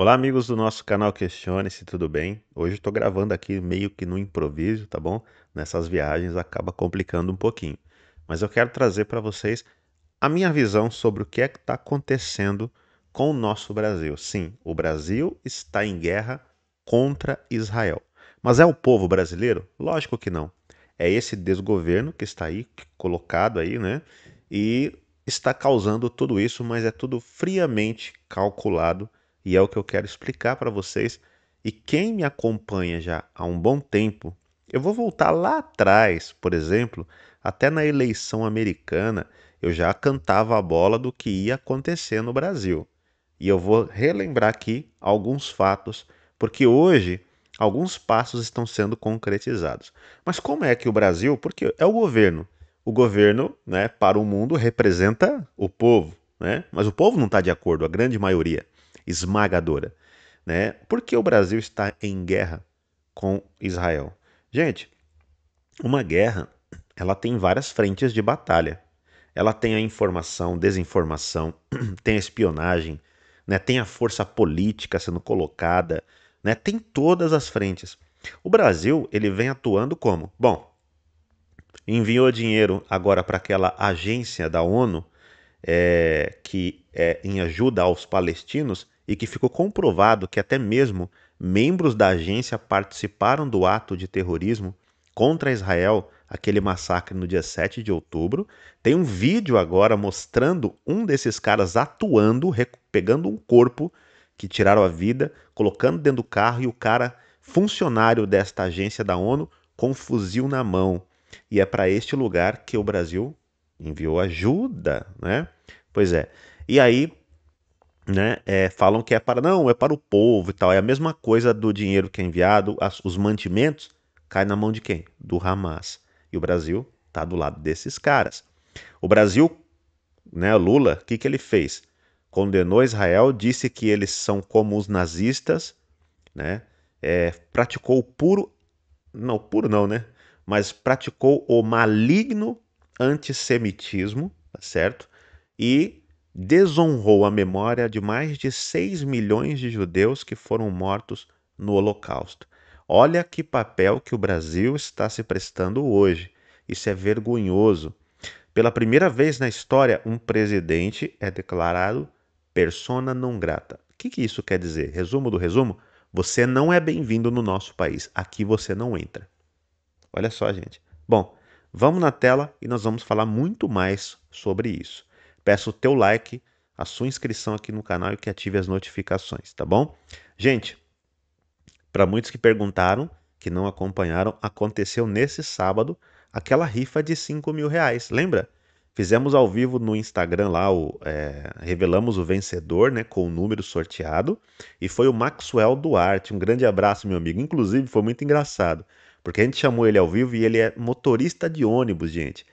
Olá, amigos do nosso canal Questione-se, tudo bem? Hoje estou gravando aqui meio que no improviso, tá bom? Nessas viagens acaba complicando um pouquinho. Mas eu quero trazer para vocês a minha visão sobre o que é que está acontecendo com o nosso Brasil. Sim, o Brasil está em guerra contra Israel. Mas é o povo brasileiro? Lógico que não. É esse desgoverno que está aí, colocado aí, né? E está causando tudo isso, mas é tudo friamente calculado e é o que eu quero explicar para vocês. E quem me acompanha já há um bom tempo, eu vou voltar lá atrás, por exemplo, até na eleição americana, eu já cantava a bola do que ia acontecer no Brasil. E eu vou relembrar aqui alguns fatos, porque hoje alguns passos estão sendo concretizados. Mas como é que o Brasil, porque é o governo, o governo, né, para o mundo representa o povo, né? Mas o povo não está de acordo, a grande maioria esmagadora. Né? Por que o Brasil está em guerra com Israel? Gente, uma guerra ela tem várias frentes de batalha. Ela tem a informação, desinformação, tem a espionagem, né? tem a força política sendo colocada, né? tem todas as frentes. O Brasil ele vem atuando como? Bom, enviou dinheiro agora para aquela agência da ONU é, que é em ajuda aos palestinos e que ficou comprovado que até mesmo membros da agência participaram do ato de terrorismo contra Israel, aquele massacre no dia 7 de outubro. Tem um vídeo agora mostrando um desses caras atuando, pegando um corpo que tiraram a vida, colocando dentro do carro e o cara, funcionário desta agência da ONU, com um fuzil na mão. E é para este lugar que o Brasil enviou ajuda, né? Pois é. E aí, né, é, falam que é para não, é para o povo e tal. É a mesma coisa do dinheiro que é enviado, as, os mantimentos cai na mão de quem? Do Hamas. E o Brasil tá do lado desses caras. O Brasil, né, Lula, o que, que ele fez? Condenou Israel, disse que eles são como os nazistas, né? É, praticou o puro, não puro não, né? Mas praticou o maligno antissemitismo, tá certo? E desonrou a memória de mais de 6 milhões de judeus que foram mortos no Holocausto. Olha que papel que o Brasil está se prestando hoje. Isso é vergonhoso. Pela primeira vez na história, um presidente é declarado persona não grata. O que, que isso quer dizer? Resumo do resumo: você não é bem-vindo no nosso país. Aqui você não entra. Olha só, gente. Bom, Vamos na tela e nós vamos falar muito mais sobre isso. Peço o teu like, a sua inscrição aqui no canal e que ative as notificações, tá bom? Gente, para muitos que perguntaram, que não acompanharam, aconteceu nesse sábado aquela rifa de 5 mil reais. Lembra? Fizemos ao vivo no Instagram lá, o, é, revelamos o vencedor né, com o número sorteado e foi o Maxwell Duarte. Um grande abraço, meu amigo. Inclusive, foi muito engraçado. Porque a gente chamou ele ao vivo e ele é motorista de ônibus, gente.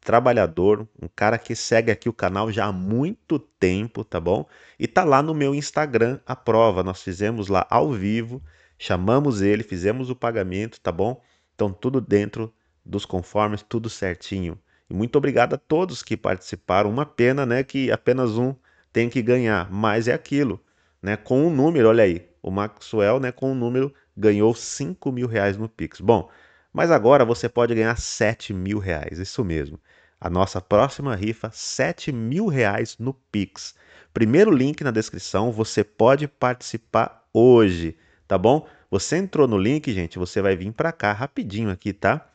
Trabalhador, um cara que segue aqui o canal já há muito tempo, tá bom? E tá lá no meu Instagram a prova. Nós fizemos lá ao vivo, chamamos ele, fizemos o pagamento, tá bom? Então tudo dentro dos conformes, tudo certinho. E muito obrigado a todos que participaram. Uma pena, né, que apenas um tem que ganhar, mas é aquilo né, com um número, olha aí, o Maxwell né, com um número ganhou 5 mil reais no Pix. Bom, mas agora você pode ganhar 7 mil reais, isso mesmo. A nossa próxima rifa, 7 mil reais no Pix. Primeiro link na descrição, você pode participar hoje, tá bom? Você entrou no link, gente, você vai vir para cá rapidinho aqui, tá?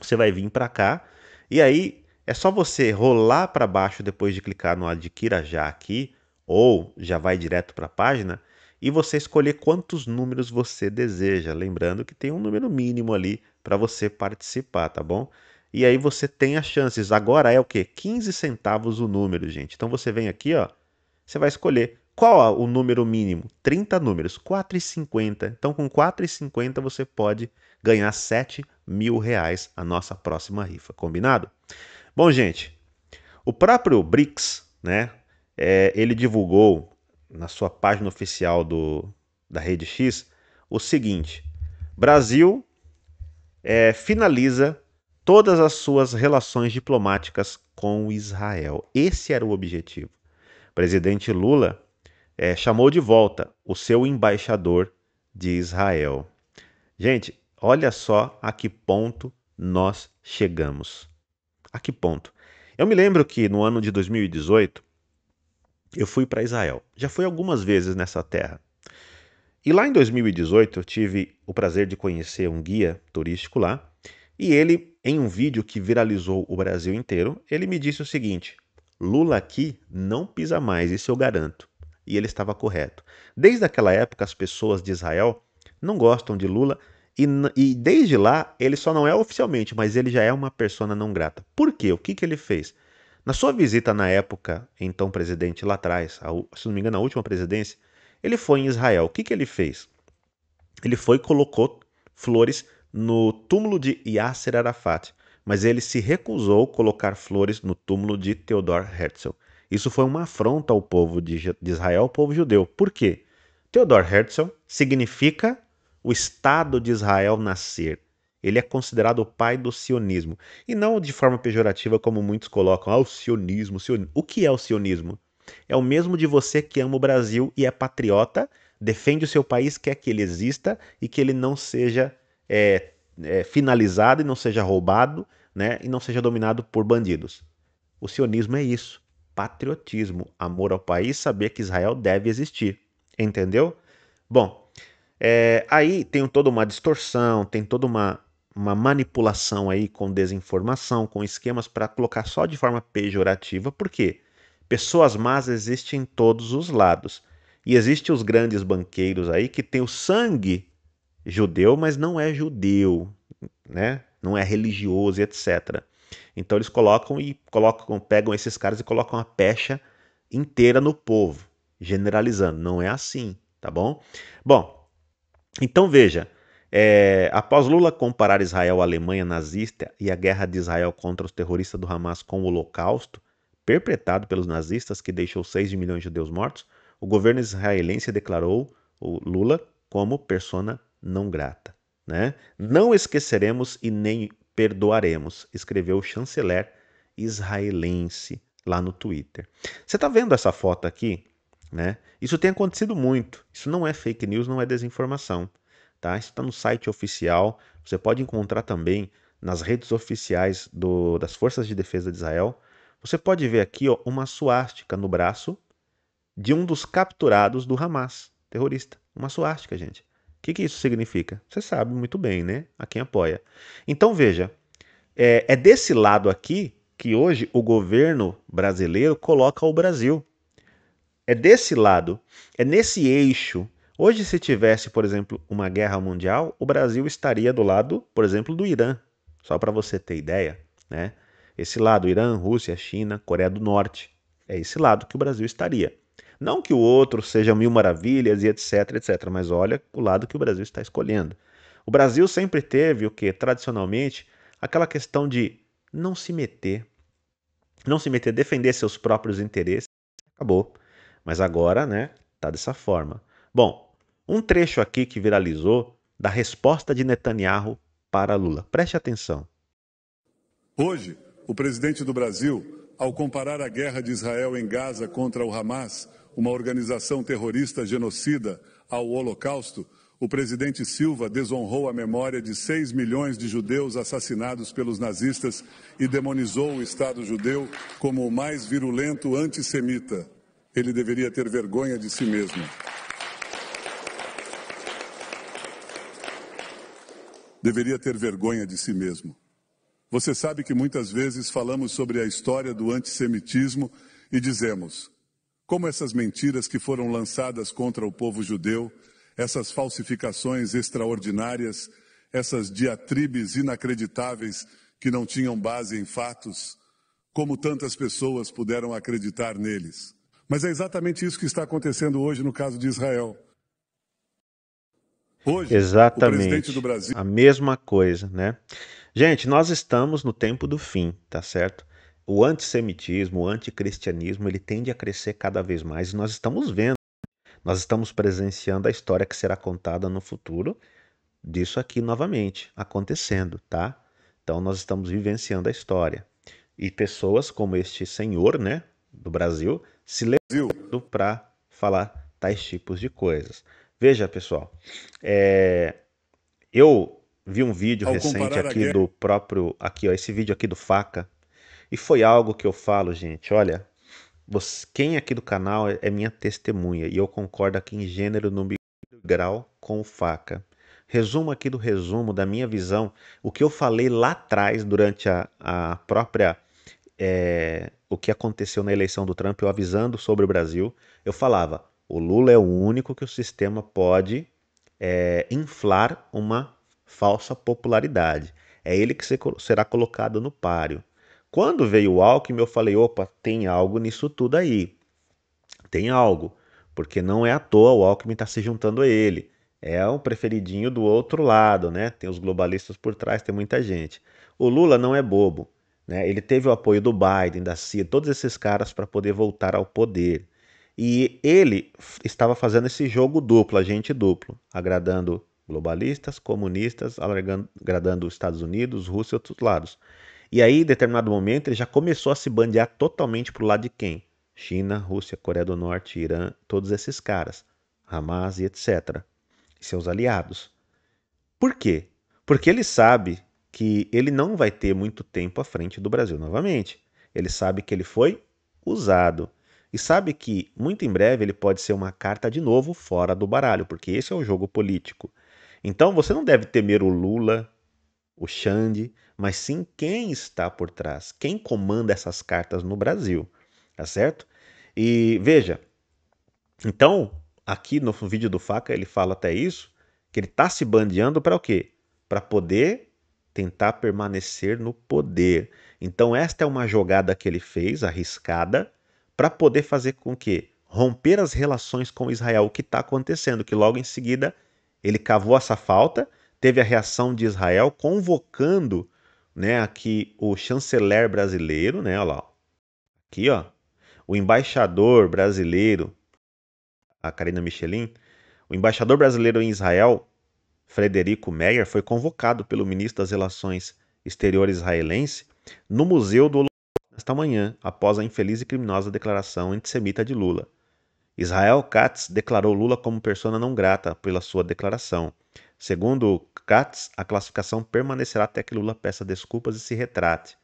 Você vai vir para cá e aí é só você rolar para baixo depois de clicar no adquira já aqui ou já vai direto para a página e você escolher quantos números você deseja. Lembrando que tem um número mínimo ali para você participar, tá bom? E aí você tem as chances. Agora é o que? 15 centavos o número, gente. Então você vem aqui, ó. Você vai escolher qual o número mínimo? 30 números, 4,50. Então com 4,50 você pode ganhar 7 mil reais a nossa próxima rifa, combinado? Bom, gente, o próprio BRICS, né? é, ele divulgou na sua página oficial do, da Rede X o seguinte: Brasil é, finaliza todas as suas relações diplomáticas com Israel. Esse era o objetivo. O presidente Lula é, chamou de volta o seu embaixador de Israel. Gente, olha só a que ponto nós chegamos. A que ponto? Eu me lembro que no ano de 2018 eu fui para Israel. Já fui algumas vezes nessa terra. E lá em 2018 eu tive o prazer de conhecer um guia turístico lá, e ele, em um vídeo que viralizou o Brasil inteiro, ele me disse o seguinte: Lula aqui não pisa mais, isso eu garanto. E ele estava correto. Desde aquela época, as pessoas de Israel não gostam de Lula, e, e desde lá, ele só não é oficialmente, mas ele já é uma persona não grata. Por quê? O que, que ele fez? Na sua visita na época, então presidente lá atrás, a, se não me engano, na última presidência, ele foi em Israel. O que, que ele fez? Ele foi e colocou flores no túmulo de Yasser Arafat, mas ele se recusou colocar flores no túmulo de Theodor Herzl. Isso foi uma afronta ao povo de Israel, ao povo judeu. Por quê? Theodor Herzl significa o Estado de Israel nascer. Ele é considerado o pai do sionismo. E não de forma pejorativa, como muitos colocam. Ah, o sionismo, sionismo. O que é o sionismo? É o mesmo de você que ama o Brasil e é patriota, defende o seu país, quer que ele exista e que ele não seja é, é, finalizado e não seja roubado né, e não seja dominado por bandidos. O sionismo é isso: patriotismo, amor ao país, saber que Israel deve existir. Entendeu? Bom, é, aí tem toda uma distorção, tem toda uma uma manipulação aí com desinformação, com esquemas para colocar só de forma pejorativa, porque pessoas más existem em todos os lados. E existem os grandes banqueiros aí que tem o sangue judeu, mas não é judeu, né? Não é religioso, etc. Então eles colocam e colocam, pegam esses caras e colocam a pecha inteira no povo, generalizando. Não é assim, tá bom? Bom, então veja, é, após Lula comparar Israel à Alemanha nazista e a guerra de Israel contra os terroristas do Hamas com o Holocausto, perpetrado pelos nazistas que deixou 6 milhões de judeus mortos, o governo israelense declarou o Lula como persona não grata. Né? Não esqueceremos e nem perdoaremos, escreveu o chanceler israelense lá no Twitter. Você está vendo essa foto aqui? Né? Isso tem acontecido muito. Isso não é fake news, não é desinformação tá? Isso está no site oficial. Você pode encontrar também nas redes oficiais do, das Forças de Defesa de Israel. Você pode ver aqui ó, uma suástica no braço de um dos capturados do Hamas, terrorista. Uma suástica, gente. O que, que, isso significa? Você sabe muito bem, né? A quem apoia. Então veja, é, é desse lado aqui que hoje o governo brasileiro coloca o Brasil. É desse lado, é nesse eixo Hoje, se tivesse, por exemplo, uma guerra mundial, o Brasil estaria do lado, por exemplo, do Irã. Só para você ter ideia, né? Esse lado, Irã, Rússia, China, Coreia do Norte, é esse lado que o Brasil estaria. Não que o outro seja mil maravilhas e etc, etc, mas olha o lado que o Brasil está escolhendo. O Brasil sempre teve o que tradicionalmente aquela questão de não se meter, não se meter, defender seus próprios interesses. Acabou. Mas agora, né, tá dessa forma. Bom, um trecho aqui que viralizou da resposta de Netanyahu para Lula. Preste atenção. Hoje, o presidente do Brasil, ao comparar a guerra de Israel em Gaza contra o Hamas, uma organização terrorista genocida, ao Holocausto, o presidente Silva desonrou a memória de 6 milhões de judeus assassinados pelos nazistas e demonizou o Estado judeu como o mais virulento antissemita. Ele deveria ter vergonha de si mesmo. deveria ter vergonha de si mesmo. Você sabe que muitas vezes falamos sobre a história do antissemitismo e dizemos: como essas mentiras que foram lançadas contra o povo judeu, essas falsificações extraordinárias, essas diatribes inacreditáveis que não tinham base em fatos, como tantas pessoas puderam acreditar neles. Mas é exatamente isso que está acontecendo hoje no caso de Israel. Hoje, Exatamente. Brasil... A mesma coisa, né? Gente, nós estamos no tempo do fim, tá certo? O antissemitismo, o anticristianismo, ele tende a crescer cada vez mais e nós estamos vendo. Nós estamos presenciando a história que será contada no futuro disso aqui novamente acontecendo, tá? Então nós estamos vivenciando a história. E pessoas como este senhor, né, do Brasil, se levando para falar tais tipos de coisas. Veja, pessoal, é... eu vi um vídeo Ao recente aqui do próprio. Aqui, ó, esse vídeo aqui do Faca. E foi algo que eu falo, gente. Olha, você, quem aqui do canal é, é minha testemunha. E eu concordo aqui em gênero, número grau com o Faca. Resumo aqui do resumo da minha visão. O que eu falei lá atrás, durante a, a própria. É, o que aconteceu na eleição do Trump, eu avisando sobre o Brasil, eu falava: o Lula é o único que o sistema pode é, inflar uma falsa popularidade. É ele que será colocado no páreo. Quando veio o Alckmin, eu falei: opa, tem algo nisso tudo aí. Tem algo. Porque não é à toa o Alckmin está se juntando a ele. É um preferidinho do outro lado, né? Tem os globalistas por trás, tem muita gente. O Lula não é bobo. Né? Ele teve o apoio do Biden, da CIA, todos esses caras para poder voltar ao poder. E ele estava fazendo esse jogo duplo, agente duplo, agradando globalistas, comunistas, agradando Estados Unidos, Rússia e outros lados. E aí, em determinado momento, ele já começou a se bandear totalmente para o lado de quem? China, Rússia, Coreia do Norte, Irã, todos esses caras, Hamas e etc. E seus aliados. Por quê? Porque ele sabe que ele não vai ter muito tempo à frente do Brasil novamente. Ele sabe que ele foi usado e sabe que muito em breve ele pode ser uma carta de novo fora do baralho, porque esse é o jogo político. Então você não deve temer o Lula, o Xande, mas sim quem está por trás, quem comanda essas cartas no Brasil, tá certo? E veja, então aqui no vídeo do Faca ele fala até isso, que ele está se bandeando para o quê? Para poder tentar permanecer no poder. Então esta é uma jogada que ele fez, arriscada, para poder fazer com que romper as relações com Israel, o que está acontecendo, que logo em seguida ele cavou essa falta, teve a reação de Israel convocando, né, aqui o chanceler brasileiro, né, olha lá, aqui ó, o embaixador brasileiro, a Karina Michelin, o embaixador brasileiro em Israel, Frederico Meyer, foi convocado pelo ministro das Relações Exteriores israelense no Museu do esta manhã, após a infeliz e criminosa declaração antissemita de Lula. Israel Katz declarou Lula como persona não grata pela sua declaração. Segundo Katz, a classificação permanecerá até que Lula peça desculpas e se retrate.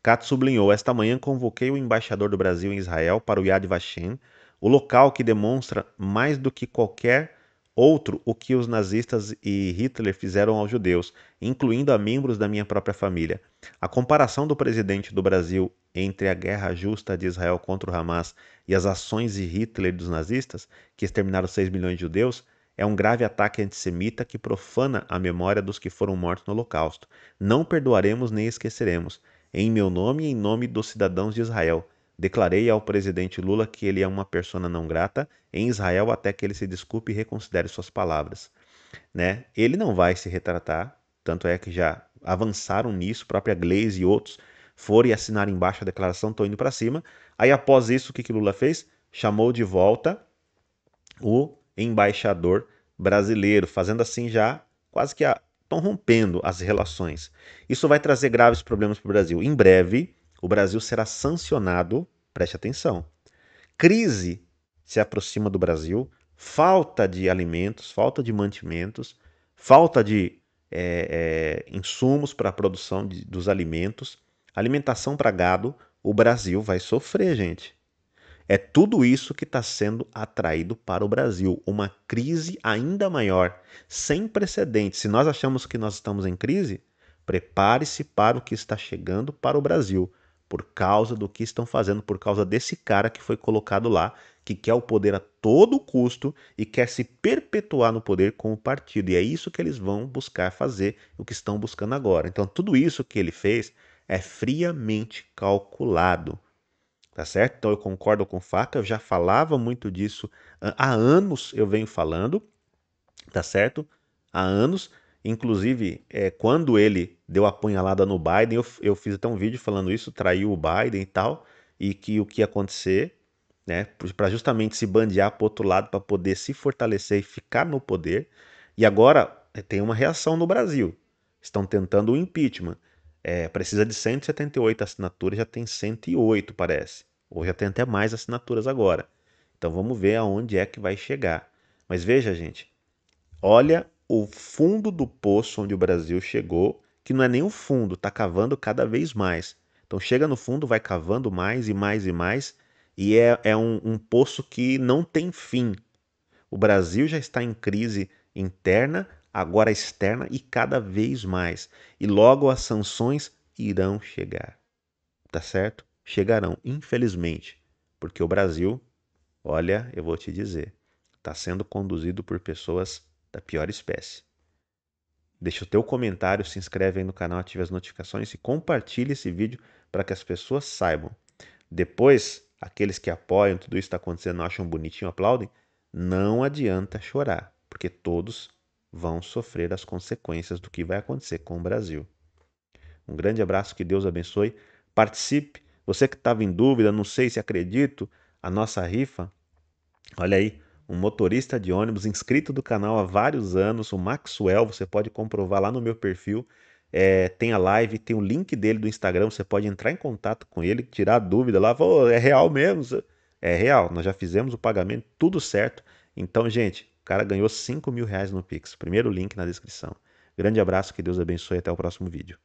Katz sublinhou: Esta manhã convoquei o embaixador do Brasil em Israel para o Yad Vashem, o local que demonstra mais do que qualquer Outro, o que os nazistas e Hitler fizeram aos judeus, incluindo a membros da minha própria família. A comparação do presidente do Brasil entre a guerra justa de Israel contra o Hamas e as ações de Hitler dos nazistas, que exterminaram 6 milhões de judeus, é um grave ataque antissemita que profana a memória dos que foram mortos no Holocausto. Não perdoaremos nem esqueceremos, em meu nome e em nome dos cidadãos de Israel, Declarei ao presidente Lula que ele é uma persona não grata em Israel até que ele se desculpe e reconsidere suas palavras. Né? Ele não vai se retratar, tanto é que já avançaram nisso, própria Glaze e outros foram e assinaram embaixo a declaração, estão indo para cima. Aí após isso, o que, que Lula fez? Chamou de volta o embaixador brasileiro, fazendo assim já quase que estão rompendo as relações. Isso vai trazer graves problemas para o Brasil. Em breve, o Brasil será sancionado, preste atenção. Crise se aproxima do Brasil, falta de alimentos, falta de mantimentos, falta de é, é, insumos para a produção de, dos alimentos, alimentação para gado, o Brasil vai sofrer, gente. É tudo isso que está sendo atraído para o Brasil. Uma crise ainda maior, sem precedentes. Se nós achamos que nós estamos em crise, prepare-se para o que está chegando para o Brasil por causa do que estão fazendo, por causa desse cara que foi colocado lá, que quer o poder a todo custo e quer se perpetuar no poder com o partido. E é isso que eles vão buscar fazer, o que estão buscando agora. Então, tudo isso que ele fez é friamente calculado. Tá certo? Então eu concordo com o Faca, eu já falava muito disso ah, há anos, eu venho falando, tá certo? Há anos, Inclusive, é, quando ele deu a punhalada no Biden, eu, eu fiz até um vídeo falando isso, traiu o Biden e tal, e que o que ia acontecer, né, para justamente se bandear para outro lado, para poder se fortalecer e ficar no poder. E agora é, tem uma reação no Brasil. Estão tentando o impeachment. É, precisa de 178 assinaturas, já tem 108, parece. Ou já tem até mais assinaturas agora. Então vamos ver aonde é que vai chegar. Mas veja, gente, olha o fundo do poço onde o Brasil chegou, que não é nem o fundo, está cavando cada vez mais. Então chega no fundo, vai cavando mais e mais e mais, e é, é um, um poço que não tem fim. O Brasil já está em crise interna, agora externa e cada vez mais. E logo as sanções irão chegar. Tá certo? Chegarão, infelizmente, porque o Brasil, olha, eu vou te dizer, está sendo conduzido por pessoas da pior espécie. Deixa o teu comentário, se inscreve aí no canal, ative as notificações e compartilhe esse vídeo para que as pessoas saibam. Depois, aqueles que apoiam tudo isso está acontecendo, acham bonitinho, aplaudem, não adianta chorar, porque todos vão sofrer as consequências do que vai acontecer com o Brasil. Um grande abraço, que Deus abençoe. Participe. Você que estava em dúvida, não sei se acredito, a nossa rifa, olha aí, um motorista de ônibus inscrito do canal há vários anos, o Maxwell, você pode comprovar lá no meu perfil. É, tem a live, tem o link dele do Instagram, você pode entrar em contato com ele, tirar dúvida lá, oh, é real mesmo? É real, nós já fizemos o pagamento, tudo certo. Então, gente, o cara ganhou 5 mil reais no Pix. Primeiro link na descrição. Grande abraço, que Deus abençoe e até o próximo vídeo.